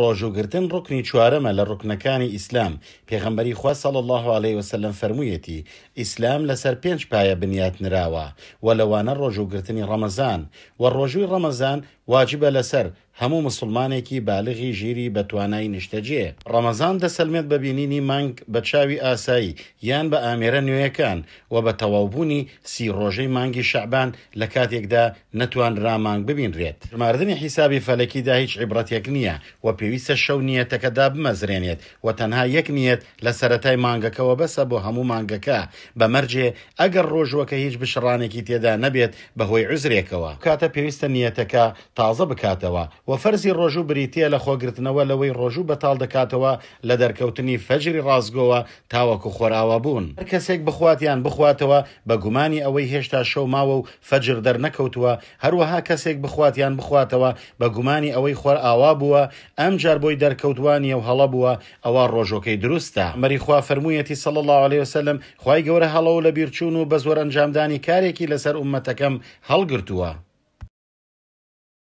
ڕۆژوگرتن ڕکنی چوارەمە لە ڕکنەکانی ئیسلام پێغەمبەری خوا سەڵ الله عليه وسلم فەرموویەتی ئیسلام لەسەر پێنج پایە بنیات نراوە و لەوانە ڕۆژوگرتنی ڕەمەزان و ڕۆژووی ڕەمەزان واجبە لەسەر هەموو مسلمانێکی بالغی ژیری بەتوانایی نیشتەجێ ڕەمەزان دەسەلمێت بە بینینی مانگ بە چاوی ئاسایی یان بە ئامێرە نوێیەکان و بە تەواوبوونی سی ڕۆژەی مانگی شعبان لە کاتێکدا نەتوان ڕامانگ ببینرێت ماردنی حیسابی فەلەکیدا هیچ عیبرەتێک نییە و پێویستە شەو نیەتەکەدا بمەزرێنێت و تەنها یەک نیەت لە سەتای مانگەکەەوە بەسە بۆ هەموو مانگەکە بەمەرجێ ئەگەر ڕۆژوەکە هیچ بشڕانێکی تێدا نەبێت بەهۆی عزرێکەوە کاتە پێویستە نیەتەکە تازە بکاتەوە و فەرزی ڕۆژوو بریتە لە خۆگرتنەوە لەوەی ڕۆژوو بەتاڵ دەکاتەوە لە دەرکەوتنی فەجری ڕازگۆوە تاوەکو خۆراوە بوون هەر کەسێک بخواتیان بخواتەوە بە گومانی ئەوەی هێشتا شەو ماوە و فەجر دەرنەکەوتووە هەروەها کەسێک بخواتیان بخواتەوە بە گومانی ئەوەی خۆر ئاوا بووە ئەم جار بۆی دەرکەوتوانی و هەڵە بووە ئەوە ڕۆژۆکەی دروستە مەریخوا فرموویەتی سەڵ الله عليه وسلم خی گەورە هەڵەوە لە بیرچوون و بە زۆر ئەنجامدانی کارێکی لەسەر عومەتەکەم هەڵگرتووە.